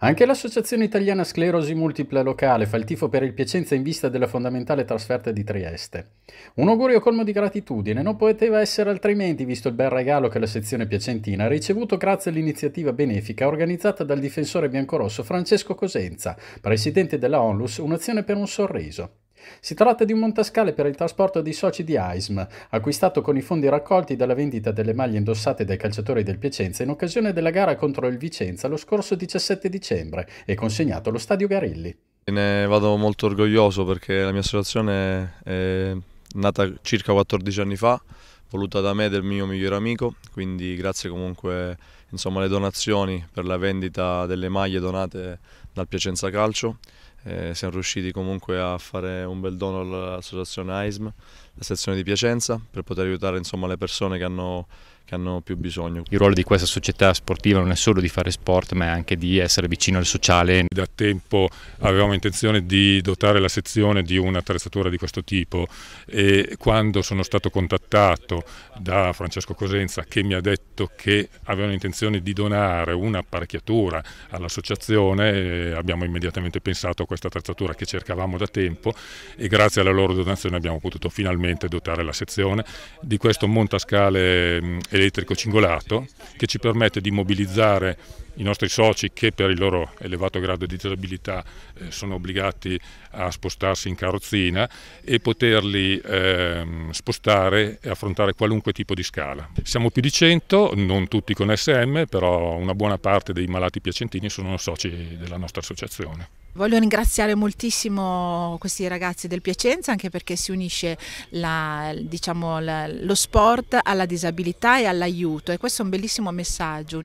Anche l'Associazione Italiana Sclerosi Multipla Locale fa il tifo per il Piacenza in vista della fondamentale trasferta di Trieste. Un augurio colmo di gratitudine, non poteva essere altrimenti visto il bel regalo che la sezione piacentina ha ricevuto grazie all'iniziativa benefica organizzata dal difensore biancorosso Francesco Cosenza, presidente della Onlus Un'azione per un sorriso. Si tratta di un montascale per il trasporto dei soci di AISM, acquistato con i fondi raccolti dalla vendita delle maglie indossate dai calciatori del Piacenza in occasione della gara contro il Vicenza lo scorso 17 dicembre e consegnato allo Stadio Garilli. Ne vado molto orgoglioso perché la mia associazione è nata circa 14 anni fa voluta da me e del mio migliore amico, quindi grazie comunque insomma, alle donazioni per la vendita delle maglie donate dal Piacenza Calcio. Eh, siamo riusciti comunque a fare un bel dono all'associazione AISM, la sezione di Piacenza, per poter aiutare insomma, le persone che hanno, che hanno, più bisogno. Il ruolo di questa società sportiva non è solo di fare sport, ma è anche di essere vicino al sociale. Da tempo avevamo intenzione di dotare la sezione di un'attrezzatura di questo tipo e quando sono stato contattato da Francesco Cosenza che mi ha detto detto che avevano intenzione di donare un'apparecchiatura all'associazione, abbiamo immediatamente pensato a questa attrezzatura che cercavamo da tempo e grazie alla loro donazione abbiamo potuto finalmente dotare la sezione di questo montascale elettrico cingolato che ci permette di mobilizzare i nostri soci che per il loro elevato grado di disabilità eh, sono obbligati a spostarsi in carrozzina e poterli eh, spostare e affrontare qualunque tipo di scala. Siamo più di 100, non tutti con SM, però una buona parte dei malati piacentini sono soci della nostra associazione. Voglio ringraziare moltissimo questi ragazzi del Piacenza anche perché si unisce la, diciamo, la, lo sport alla disabilità e all'aiuto e questo è un bellissimo messaggio.